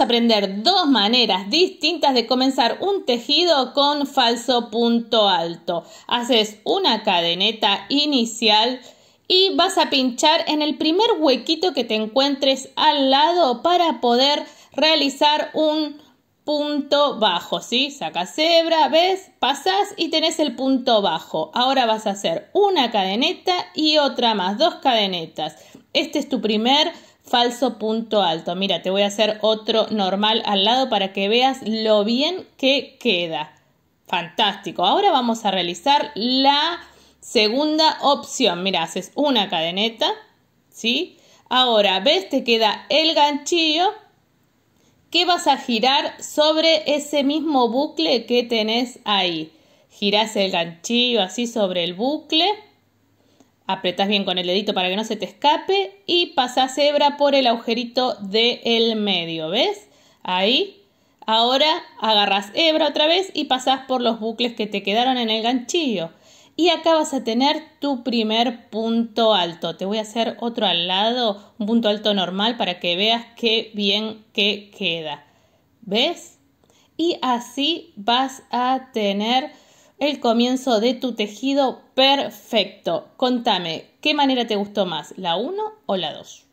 aprender dos maneras distintas de comenzar un tejido con falso punto alto. Haces una cadeneta inicial y vas a pinchar en el primer huequito que te encuentres al lado para poder realizar un punto bajo, ¿sí? Sacas cebra, ves, pasas y tenés el punto bajo. Ahora vas a hacer una cadeneta y otra más, dos cadenetas. Este es tu primer falso punto alto. Mira, te voy a hacer otro normal al lado para que veas lo bien que queda. Fantástico. Ahora vamos a realizar la segunda opción. Mira, haces una cadeneta, ¿sí? Ahora, ves, te queda el ganchillo que vas a girar sobre ese mismo bucle que tenés ahí. Girás el ganchillo así sobre el bucle apretas bien con el dedito para que no se te escape y pasás hebra por el agujerito del el medio, ¿ves? Ahí. Ahora agarras hebra otra vez y pasás por los bucles que te quedaron en el ganchillo. Y acá vas a tener tu primer punto alto. Te voy a hacer otro al lado, un punto alto normal para que veas qué bien que queda. ¿Ves? Y así vas a tener el comienzo de tu tejido perfecto. Contame, ¿qué manera te gustó más, la 1 o la 2?